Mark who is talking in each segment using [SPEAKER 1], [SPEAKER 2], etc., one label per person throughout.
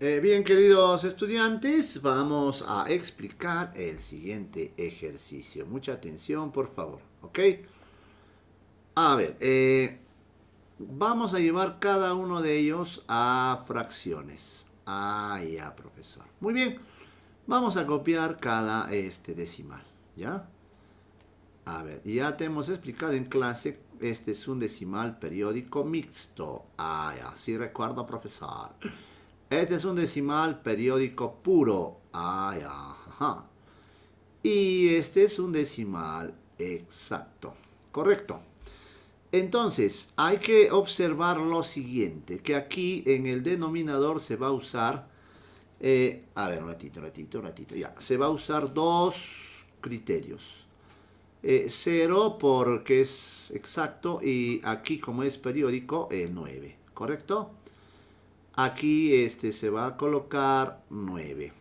[SPEAKER 1] Eh, bien, queridos estudiantes, vamos a explicar el siguiente ejercicio. Mucha atención, por favor, ¿ok? A ver, eh, vamos a llevar cada uno de ellos a fracciones. Ah, ya, profesor. Muy bien, vamos a copiar cada este decimal, ¿ya? A ver, ya te hemos explicado en clase, este es un decimal periódico mixto. Ah, ya, sí recuerdo, profesor. Este es un decimal periódico puro. Y este es un decimal exacto. Correcto. Entonces, hay que observar lo siguiente, que aquí en el denominador se va a usar, eh, a ver, un ratito, un ratito, un ratito, ya, se va a usar dos criterios. Eh, cero porque es exacto y aquí como es periódico, 9, eh, ¿correcto? Aquí este se va a colocar 9.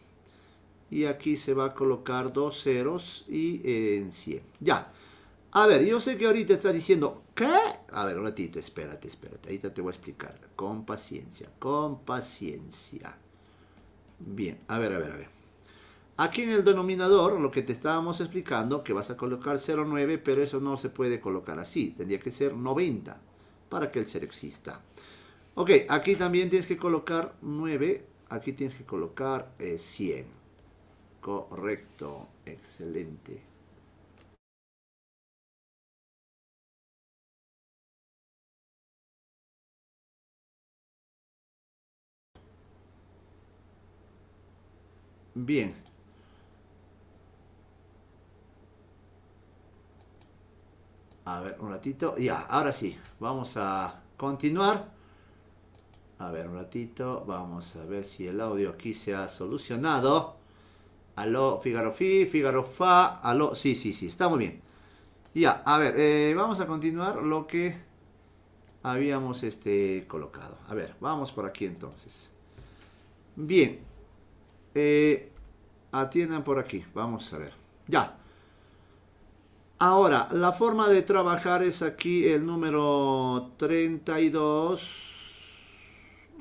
[SPEAKER 1] Y aquí se va a colocar dos ceros y eh, en 100. Ya. A ver, yo sé que ahorita estás diciendo, ¿qué? A ver, un ratito, espérate, espérate. Ahorita te voy a explicar. Con paciencia, con paciencia. Bien, a ver, a ver, a ver. Aquí en el denominador, lo que te estábamos explicando, que vas a colocar 0,9, pero eso no se puede colocar así. Tendría que ser 90 para que el ser exista. Ok, aquí también tienes que colocar nueve. aquí tienes que colocar eh, cien. Correcto, excelente. Bien. A ver, un ratito. Ya, ahora sí, vamos a continuar. A ver, un ratito. Vamos a ver si el audio aquí se ha solucionado. Aló, Figaro Fi, Figaro Fa. Aló, sí, sí, sí, está muy bien. Ya, a ver, eh, vamos a continuar lo que habíamos este, colocado. A ver, vamos por aquí entonces. Bien. Eh, atiendan por aquí. Vamos a ver. Ya. Ahora, la forma de trabajar es aquí el número 32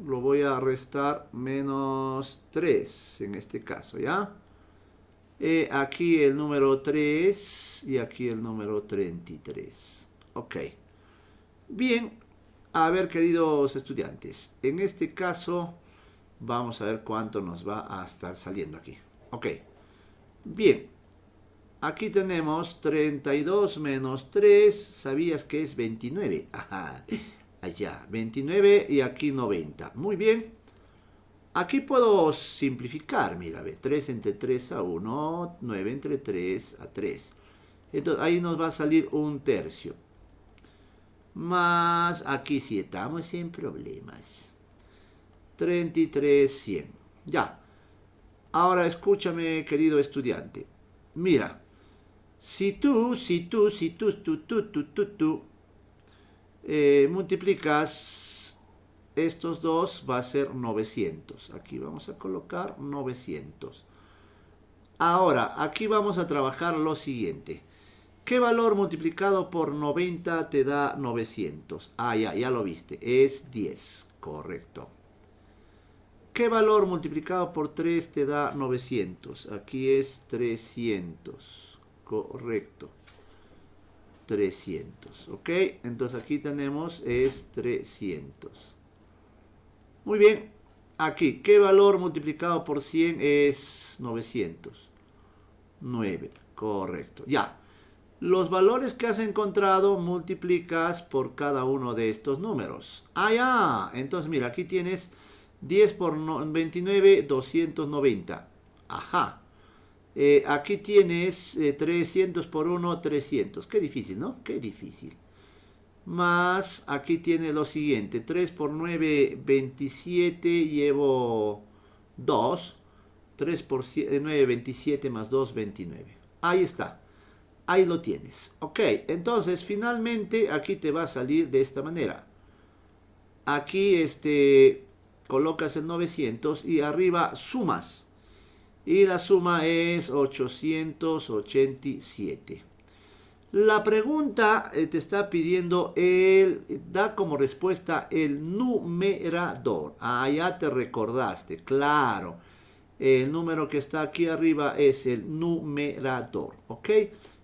[SPEAKER 1] lo voy a restar menos 3 en este caso, ¿ya? Eh, aquí el número 3 y aquí el número 33. Ok. Bien, a ver queridos estudiantes, en este caso vamos a ver cuánto nos va a estar saliendo aquí. Ok. Bien, aquí tenemos 32 menos 3, sabías que es 29. Ajá allá 29 y aquí 90. Muy bien. Aquí puedo simplificar, mira, ve, 3 entre 3 a 1, 9 entre 3 a 3. Entonces ahí nos va a salir un tercio. Más aquí si sí estamos sin problemas. 33, 100. Ya. Ahora escúchame, querido estudiante. Mira, si tú, si tú, si tú, tú, tú, tú, tú, tú, eh, multiplicas estos dos, va a ser 900. Aquí vamos a colocar 900. Ahora, aquí vamos a trabajar lo siguiente. ¿Qué valor multiplicado por 90 te da 900? Ah, ya, ya lo viste. Es 10, correcto. ¿Qué valor multiplicado por 3 te da 900? Aquí es 300, correcto. 300. ¿Ok? Entonces aquí tenemos es 300. Muy bien. Aquí, ¿qué valor multiplicado por 100 es 900? 9. Correcto. Ya. Los valores que has encontrado multiplicas por cada uno de estos números. Ah, ya. Entonces, mira, aquí tienes 10 por 29, 290. Ajá. Eh, aquí tienes 300 eh, por 1, 300. Qué difícil, ¿no? Qué difícil. Más, aquí tiene lo siguiente. 3 por 9, 27. Llevo 2. 3 por 9, 27 eh, más 2, 29. Ahí está. Ahí lo tienes. Ok, entonces finalmente aquí te va a salir de esta manera. Aquí este, colocas el 900 y arriba sumas y la suma es 887. La pregunta eh, te está pidiendo el, da como respuesta el numerador. Ah, ya te recordaste, claro. El número que está aquí arriba es el numerador, ¿ok?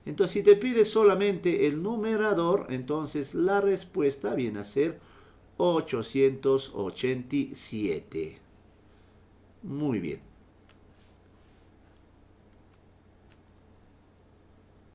[SPEAKER 1] Entonces, si te pide solamente el numerador, entonces la respuesta viene a ser 887. Muy bien.